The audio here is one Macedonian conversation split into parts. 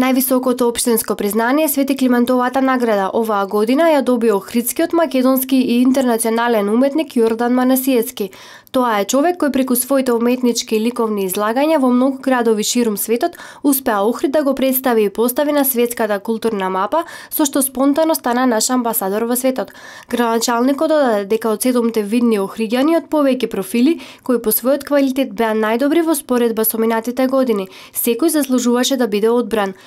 Највисокото општенско признание Свети Климентовата награда оваа година ја добио хридскиот македонски и интернационален уметник Јордан Манасиевски. Тоа е човек кој преку своите уметнички и ликовни излагања во многу градови ширум светот успеа Охрид да го представи и постави на светската културна мапа, со што спонтано стана наш амбасадор во светот. Градоначалникот додаде дека од седомте видни охриѓани од повеќе профили кои по својот квалитет беа најдобри во споредба со минатите години, секој заслужуваше да биде одбран.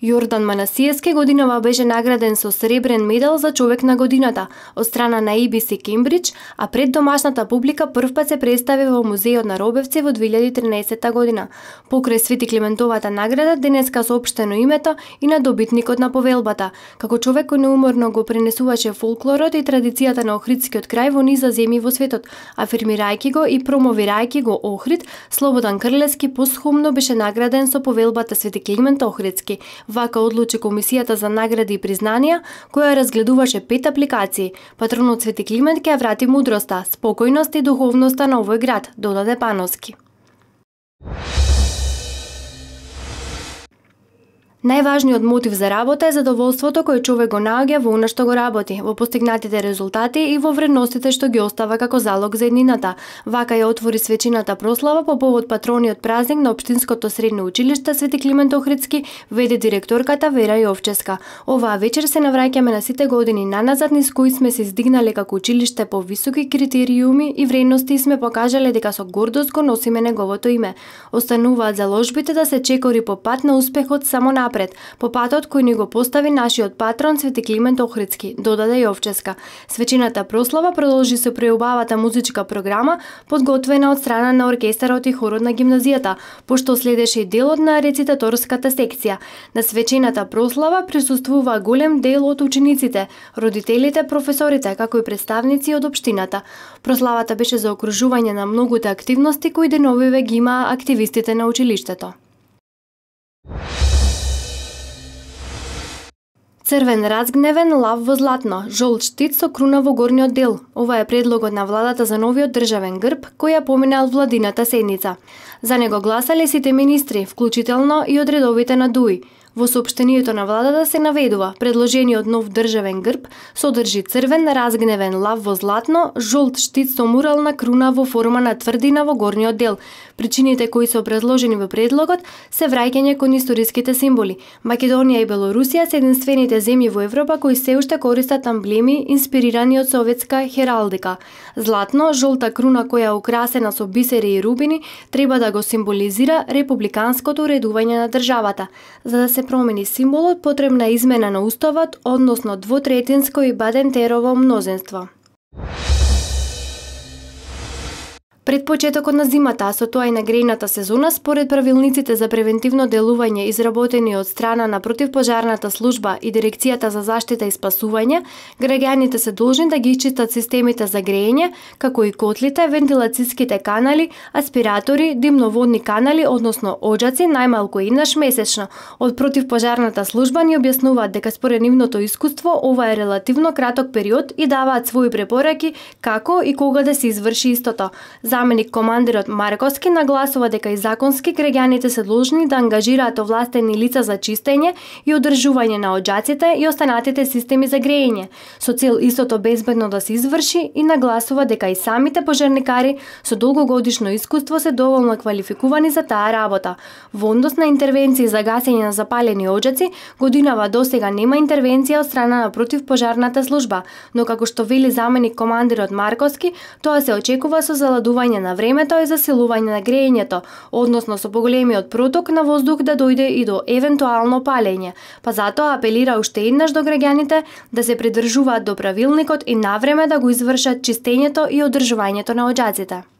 Јордан Манасиевски годинава беше награден со сребрен медал за човек на годината од страна на ABC Кембридж, а пред домашната публика првпат се представи во музеот на Робевци во 2013 година. Покрај Свети Климентовата награда денеска соопштено името и на добитникот на повелбата, како човек кој неуморно го пренесуваше фолклорот и традицијата на Охридскиот крај во низа земји во светот, афирмирајќи го и промовирајќи го Охрид, Слободан Крлески посхумно беше награден со повелбата Свети Климент Охридски Вака одлучи Комисијата за награди и признанија, која разгледуваше пет апликации. Патронот Свети Климент ќе врати мудроста, спокојност и духовноста на овој град, додаде Пановски. Најважниот мотив за работа е задоволството кое човек го наоѓа во она што го работи, во постигнатите резултати и во вредностите што ги остава како залог за еднината. Вака ја отвори свечината прослава по повод патрониот празник на Општинското средно училиште Свети Климент Охридски, веде директорката Вера Јовческа. Оваа вечер се навраќаме на сите години наназад низ кои сме се издигнале како училиште по високи критериуми и вредности и сме покажале дека со гордост го носиме неговото име. Остануваат заложбите да се чекори по пат на успехот само напред напред, по патот кој ни го постави нашиот патрон Свети Климент Охридски, додаде Јовческа. Свечината прослава продолжи со преубавата музичка програма, подготвена од страна на оркестарот и хорот на гимназијата, пошто следеше и делот на рецитаторската секција. На свечината прослава присуствува голем дел од учениците, родителите, професорите, како и представници од општината. Прославата беше окружување на многуте активности кои деновиве ги имаа активистите на училиштето. Црвен разгневен лав во златно, жолт штит со круна во горниот дел. Ова е предлогот на владата за новиот државен грб, кој ја поминал владината седница. За него гласале сите министри, вклучително и одредовите на ДУИ. Во сообштението на владата се наведува предложениот нов државен грб содржи црвен разгневен лав во златно, жолт штит со мурална круна во форма на тврдина во горниот дел. Причините кои се предложени во предлогот се враќање кон историските символи. Македонија и Белорусија се единствените земји во Европа кои се уште користат амблеми инспирирани од советска хералдика. Златно, жолта круна која е украсена со бисери и рубини треба да го символизира републиканското редување на државата. За да се промени символот, потребна е измена на уставот, односно двотретинско и бадентерово мнозинство. Пред почетокот на зимата, а со тоа и на грејната сезона, според правилниците за превентивно делување изработени од страна на противпожарната служба и Дирекцијата за заштита и спасување, граѓаните се должни да ги исчистат системите за грејење, како и котлите, вентилацијските канали, аспиратори, димноводни канали, односно оџаци, најмалку еднаш месечно. Од противпожарната служба ни објаснуваат дека според нивното искуство ова е релативно краток период и даваат своји препораки како и кога да се изврши истото. За Заменик командирот Марковски нагласува дека и законски граѓаните се должни да ангажираат овластени лица за чистење и одржување на оджаците и останатите системи за грејење со цел истото безбедно да се изврши и нагласува дека и самите пожарникари со долгогодишно искуство се доволно квалификувани за таа работа. Во однос на интервенции за гасење на запалени оџаци, годинава досега нема интервенција од страна на противпожарната служба, но како што вели заменик командирот Марковски, тоа се очекува со заладување одржување на времето е засилување на греењето, односно со поголемиот проток на воздух да дојде и до евентуално палење, па затоа апелира уште еднаш до граѓаните да се придржуваат до правилникот и навреме да го извршат чистењето и одржувањето на оджаците.